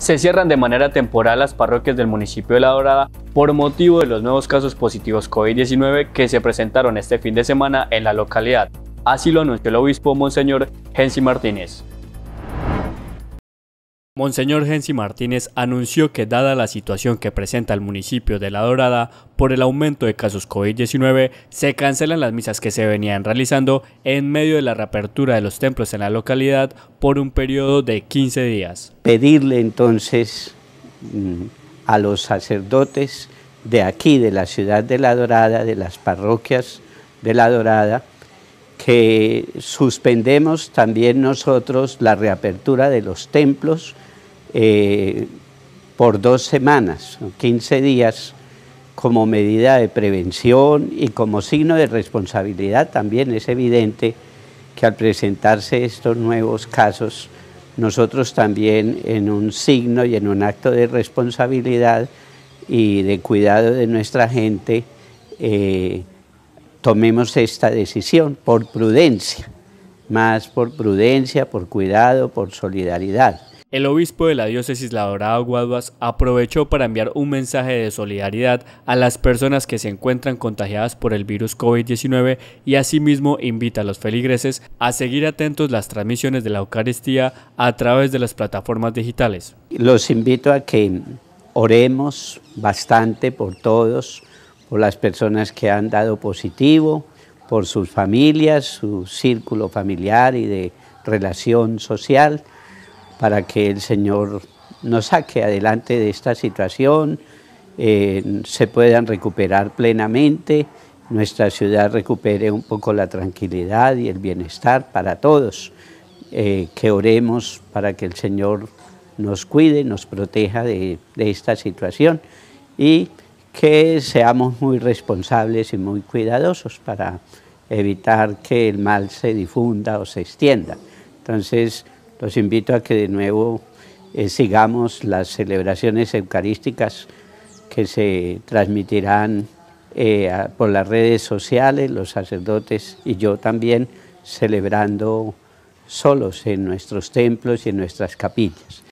se cierran de manera temporal las parroquias del municipio de La Dorada por motivo de los nuevos casos positivos COVID-19 que se presentaron este fin de semana en la localidad. Así lo anunció el obispo Monseñor Jensi Martínez. Monseñor Gensi Martínez anunció que dada la situación que presenta el municipio de La Dorada por el aumento de casos COVID-19, se cancelan las misas que se venían realizando en medio de la reapertura de los templos en la localidad por un periodo de 15 días. Pedirle entonces mm, a los sacerdotes de aquí, de la ciudad de La Dorada, de las parroquias de La Dorada, que suspendemos también nosotros la reapertura de los templos eh, por dos semanas, 15 días, como medida de prevención y como signo de responsabilidad también es evidente que al presentarse estos nuevos casos, nosotros también en un signo y en un acto de responsabilidad y de cuidado de nuestra gente, eh, tomemos esta decisión por prudencia, más por prudencia, por cuidado, por solidaridad. El obispo de la diócesis La Dorada Guaduas aprovechó para enviar un mensaje de solidaridad a las personas que se encuentran contagiadas por el virus COVID-19 y asimismo invita a los feligreses a seguir atentos las transmisiones de la Eucaristía a través de las plataformas digitales. Los invito a que oremos bastante por todos, por las personas que han dado positivo, por sus familias, su círculo familiar y de relación social para que el Señor nos saque adelante de esta situación, eh, se puedan recuperar plenamente, nuestra ciudad recupere un poco la tranquilidad y el bienestar para todos, eh, que oremos para que el Señor nos cuide, nos proteja de, de esta situación y que seamos muy responsables y muy cuidadosos para evitar que el mal se difunda o se extienda. Entonces, los invito a que de nuevo eh, sigamos las celebraciones eucarísticas que se transmitirán eh, por las redes sociales, los sacerdotes y yo también, celebrando solos en nuestros templos y en nuestras capillas.